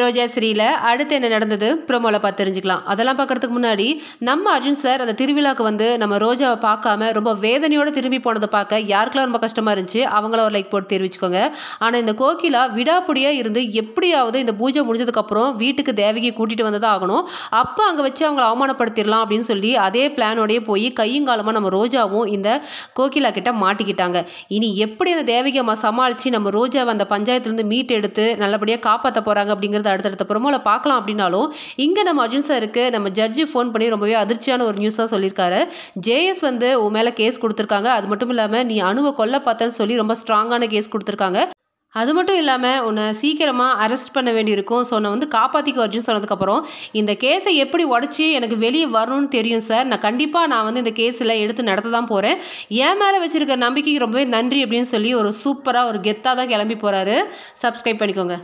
ரோஜா ஸ்ரீல அடுத்து என்ன நடந்தது ப்ரோமோல பார்த்து தெரிஞ்சுக்கலாம் அதெல்லாம் பார்க்கறதுக்கு முன்னாடி நம்ம அர்ஜுன் சார் அந்த திருவிழாவுக்கு வந்து நம்ம ரோஜாவை பார்க்காம ரொம்ப வேதனையோடு திரும்பி போனதை பார்க்க யாருக்கெல்லாம் ரொம்ப கஷ்டமாக இருந்துச்சு அவங்கள ஒரு லைக் போட்டு தெரிவிச்சுக்கோங்க ஆனால் இந்த கோகிலா விடாப்பிடியாக இருந்து எப்படியாவது இந்த பூஜை முடிஞ்சதுக்கப்புறம் வீட்டுக்கு தேவகி கூட்டிகிட்டு வந்ததாக ஆகணும் அப்போ அங்கே வச்சு அவங்கள அவமானப்படுத்திடலாம் அப்படின்னு சொல்லி அதே பிளானோடயே போய் கையங்காலமாக நம்ம ரோஜாவும் இந்த கோகிலா கிட்ட மாட்டிக்கிட்டாங்க இனி எப்படி அந்த தேவகியம்மா சமாளித்து நம்ம ரோஜாவை அந்த பஞ்சாயத்துலேருந்து மீட் எடுத்து நல்லபடியாக காப்பாற்ற போகிறாங்க அப்படிங்கிற அப்படிங்கிறத அடுத்தடுத்த ப்ரொமோவில் பார்க்கலாம் அப்படின்னாலும் இங்கே நம்ம அர்ஜுன் சாருக்கு நம்ம ஜட்ஜி ஃபோன் பண்ணி ரொம்பவே அதிர்ச்சியான ஒரு நியூஸாக சொல்லியிருக்காரு ஜேஎஸ் வந்து உன் மேலே கேஸ் கொடுத்துருக்காங்க அது மட்டும் இல்லாமல் நீ அணுவை கொல்ல பார்த்தேன்னு சொல்லி ரொம்ப ஸ்ட்ராங்கான கேஸ் கொடுத்துருக்காங்க அது மட்டும் இல்லாமல் உன்னை சீக்கிரமாக அரெஸ்ட் பண்ண வேண்டியிருக்கும் ஸோ நான் வந்து காப்பாற்றிக்க வரைக்கும் சொன்னதுக்கப்புறம் இந்த கேஸை எப்படி உடச்சி எனக்கு வெளியே வரணும்னு தெரியும் சார் நான் கண்டிப்பாக நான் வந்து இந்த கேஸில் எடுத்து நடத்த தான் போகிறேன் என் மேலே வச்சுருக்க நம்பிக்கைக்கு ரொம்பவே நன்றி அப்படின்னு சொல்லி ஒரு சூப்பராக ஒரு கெத்தாக தான் கிளம்பி போகிறாரு சப்ஸ்கிரைப் பண்ணிக்கோங்க